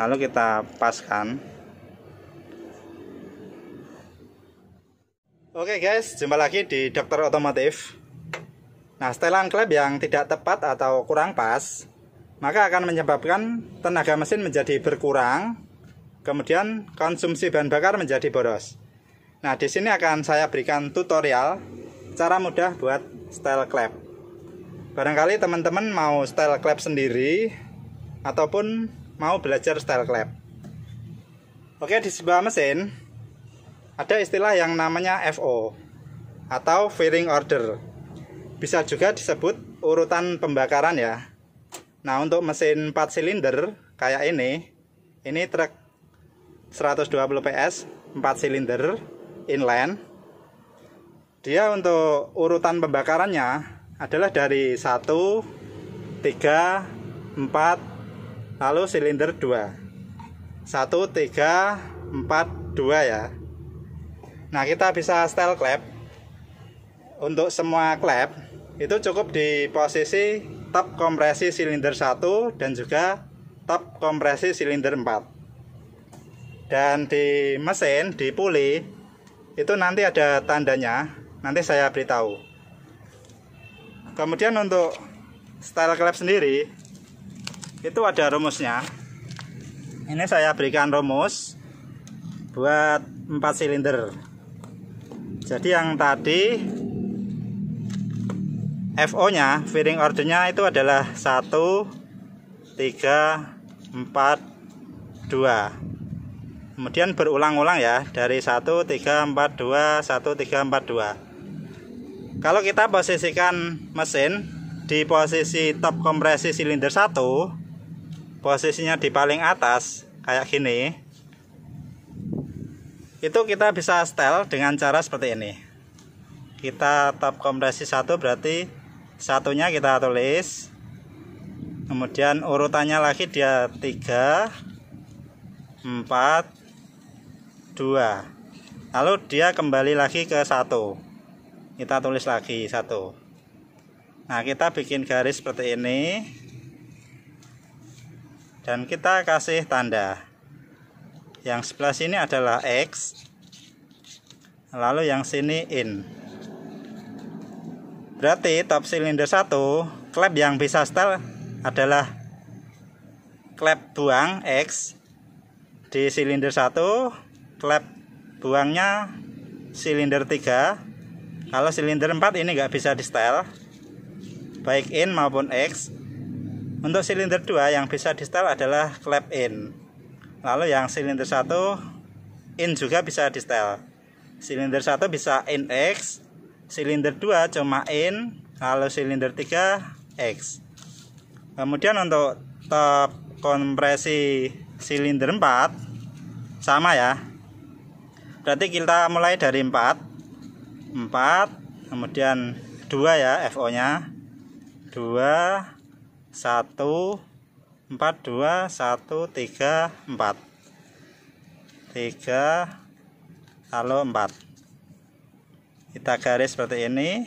lalu kita paskan oke guys jumpa lagi di dokter otomotif nah setelan klep yang tidak tepat atau kurang pas maka akan menyebabkan tenaga mesin menjadi berkurang kemudian konsumsi bahan bakar menjadi boros nah di sini akan saya berikan tutorial cara mudah buat style clap barangkali teman-teman mau style klep sendiri ataupun mau belajar style clap. Oke, di sebuah mesin ada istilah yang namanya FO atau firing order. Bisa juga disebut urutan pembakaran ya. Nah, untuk mesin 4 silinder kayak ini, ini truk 120 PS 4 silinder inline. Dia untuk urutan pembakarannya adalah dari 1 3 4 lalu silinder 2 1 3 4 2 ya nah kita bisa style clap untuk semua clap itu cukup di posisi top kompresi silinder 1 dan juga top kompresi silinder 4 dan di mesin di puli itu nanti ada tandanya nanti saya beritahu kemudian untuk style clap sendiri itu ada rumusnya ini saya berikan rumus buat 4 silinder jadi yang tadi FO nya order ordernya itu adalah 1 3 4 2 kemudian berulang-ulang ya dari 1 3 4 2 1 3 4 2 kalau kita posisikan mesin di posisi top kompresi silinder 1 posisinya di paling atas kayak gini itu kita bisa setel dengan cara seperti ini kita top kompresi satu berarti satunya kita tulis kemudian urutannya lagi dia 3 4 2 lalu dia kembali lagi ke satu kita tulis lagi satu nah kita bikin garis seperti ini dan kita kasih tanda yang sebelah sini adalah X lalu yang sini in berarti top silinder 1 klep yang bisa setel adalah klep buang X di silinder 1 klep buangnya silinder 3 kalau silinder 4 ini nggak bisa di setel baik in maupun X untuk silinder 2 yang bisa di setel adalah clap in. Lalu yang silinder 1 in juga bisa di setel. Silinder 1 bisa in X, silinder 2 cuma in, lalu silinder 3 X. Kemudian untuk top kompresi silinder 4 sama ya. Berarti kita mulai dari 4. 4 kemudian 2 ya FO-nya. 2 satu empat dua satu tiga empat tiga lalu empat kita garis seperti ini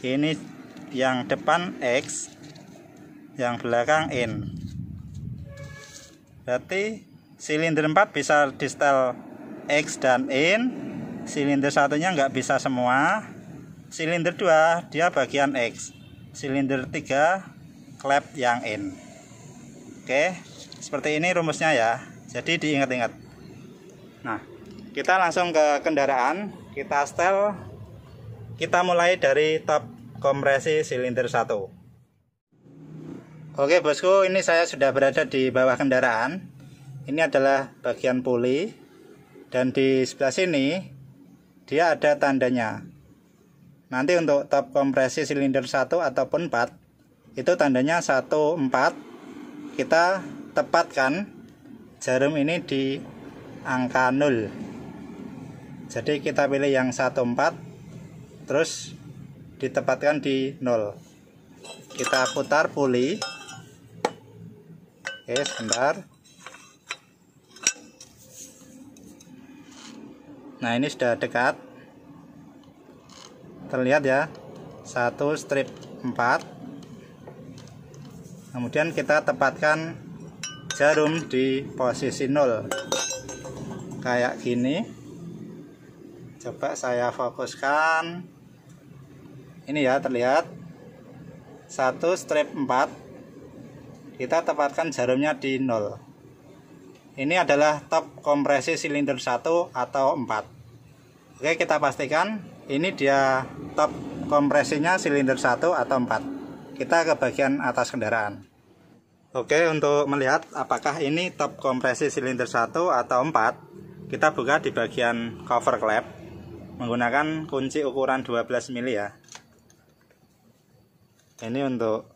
ini yang depan X yang belakang in berarti silinder 4 bisa distel X dan in silinder satunya nggak bisa semua silinder 2 dia bagian X silinder 3 klep yang in oke seperti ini rumusnya ya jadi diingat-ingat nah kita langsung ke kendaraan kita setel kita mulai dari top kompresi silinder 1 oke bosku ini saya sudah berada di bawah kendaraan ini adalah bagian puli dan di sebelah sini dia ada tandanya nanti untuk top kompresi silinder 1 ataupun 4 itu tandanya 1,4 kita tepatkan jarum ini di angka 0 jadi kita pilih yang 14 terus ditempatkan di 0 kita putar puli oke sebentar nah ini sudah dekat terlihat ya 1 strip 4 kemudian kita tepatkan jarum di posisi 0 kayak gini coba saya fokuskan ini ya terlihat satu strip 4 kita tepatkan jarumnya di 0 ini adalah top kompresi silinder 1 atau 4 oke kita pastikan ini dia top kompresinya silinder 1 atau 4 kita ke bagian atas kendaraan. Oke, untuk melihat apakah ini top kompresi silinder 1 atau 4, kita buka di bagian cover clap menggunakan kunci ukuran 12 mili ya. Ini untuk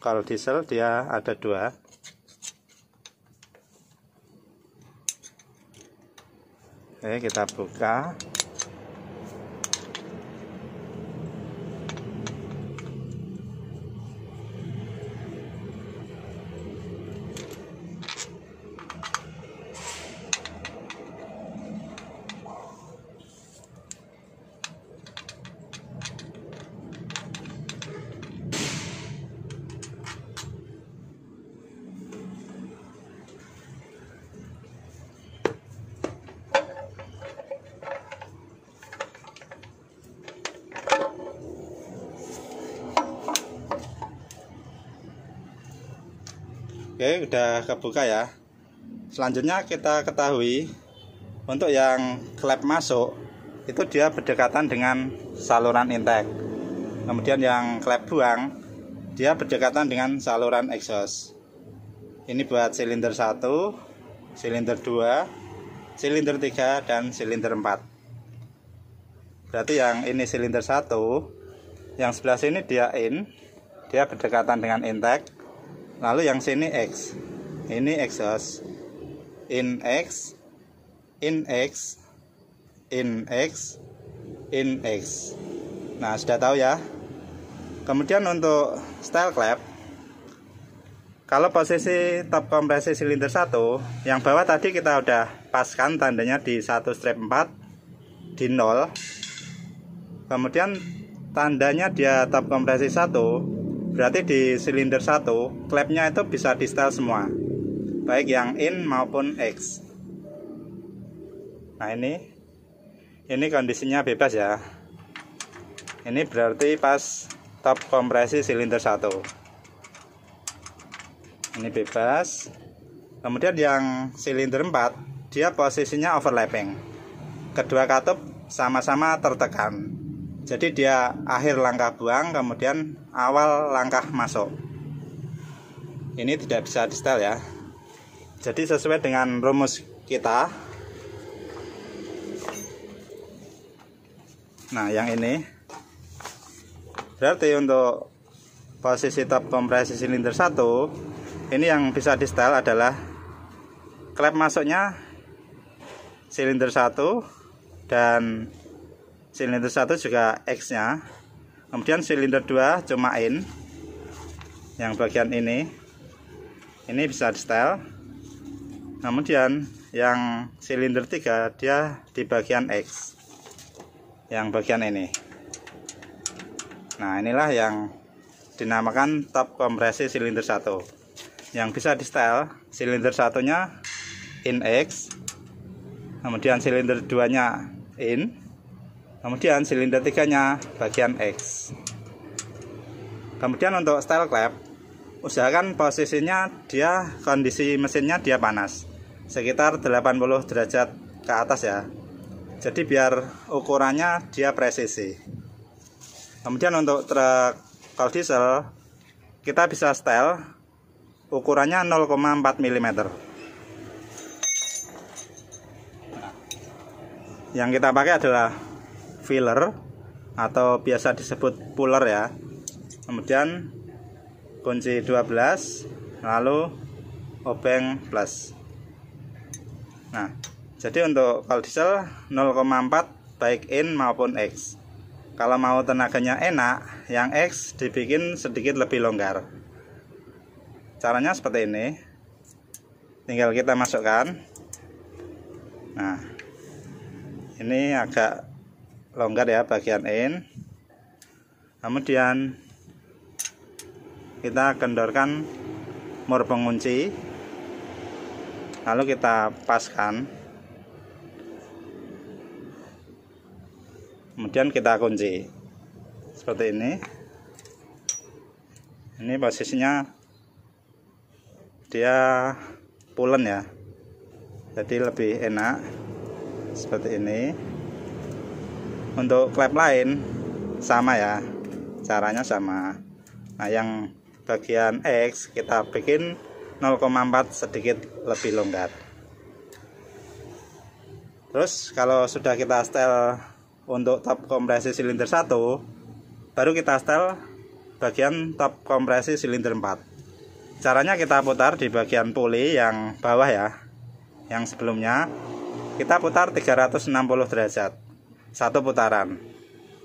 kalau diesel dia ada dua. Oke, kita buka. Oke, udah kebuka ya. Selanjutnya kita ketahui untuk yang klep masuk itu dia berdekatan dengan saluran intake. Kemudian yang klep buang dia berdekatan dengan saluran exhaust. Ini buat silinder 1, silinder 2, silinder 3 dan silinder 4. Berarti yang ini silinder 1, yang sebelah sini dia in, dia berdekatan dengan intake lalu yang sini X ini X in X in X in X in X nah sudah tahu ya kemudian untuk style clap kalau posisi top kompresi silinder 1 yang bawah tadi kita udah paskan tandanya di 1 strip 4 di 0 kemudian tandanya dia top kompresi 1 Berarti di silinder 1, klepnya itu bisa di setel semua. Baik yang in maupun X. Nah, ini ini kondisinya bebas ya. Ini berarti pas top kompresi silinder 1. Ini bebas. Kemudian yang silinder 4, dia posisinya overlapping. Kedua katup sama-sama tertekan. Jadi dia akhir langkah buang kemudian awal langkah masuk. Ini tidak bisa di setel ya. Jadi sesuai dengan rumus kita. Nah, yang ini berarti untuk posisi top kompresi silinder 1 ini yang bisa di setel adalah klep masuknya silinder 1 dan silinder satu juga X nya kemudian silinder 2 cuma in yang bagian ini ini bisa di style kemudian yang silinder 3 dia di bagian X yang bagian ini nah inilah yang dinamakan top kompresi silinder 1 yang bisa di style silinder satunya in X kemudian silinder 2 nya in kemudian silinder tiganya bagian X kemudian untuk style clap usahakan posisinya dia kondisi mesinnya dia panas sekitar 80 derajat ke atas ya jadi biar ukurannya dia presisi kemudian untuk truk kalau diesel kita bisa style ukurannya 0,4 mm yang kita pakai adalah filler atau biasa disebut puller ya kemudian kunci 12 lalu obeng plus nah jadi untuk kalau diesel 0,4 baik in maupun X kalau mau tenaganya enak yang X dibikin sedikit lebih longgar caranya seperti ini tinggal kita masukkan nah ini agak longgar ya bagian in kemudian kita kendorkan mur pengunci lalu kita paskan kemudian kita kunci seperti ini ini posisinya dia pulen ya jadi lebih enak seperti ini untuk klep lain sama ya caranya sama nah yang bagian X kita bikin 0,4 sedikit lebih longgar terus kalau sudah kita setel untuk top kompresi silinder 1 baru kita setel bagian top kompresi silinder 4 caranya kita putar di bagian puli yang bawah ya yang sebelumnya kita putar 360 derajat satu putaran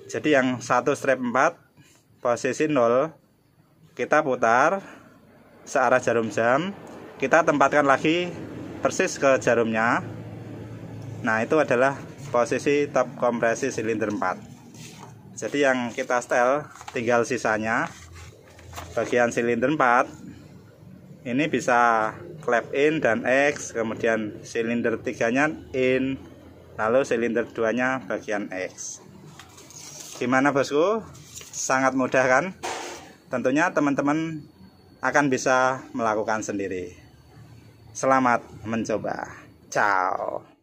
jadi yang satu strip 4 posisi 0 kita putar searah jarum jam kita tempatkan lagi persis ke jarumnya nah itu adalah posisi top kompresi silinder 4 jadi yang kita setel tinggal sisanya bagian silinder 4 ini bisa clap in dan X kemudian silinder tiganya in lalu silinder duanya bagian X gimana bosku sangat mudah kan tentunya teman-teman akan bisa melakukan sendiri selamat mencoba ciao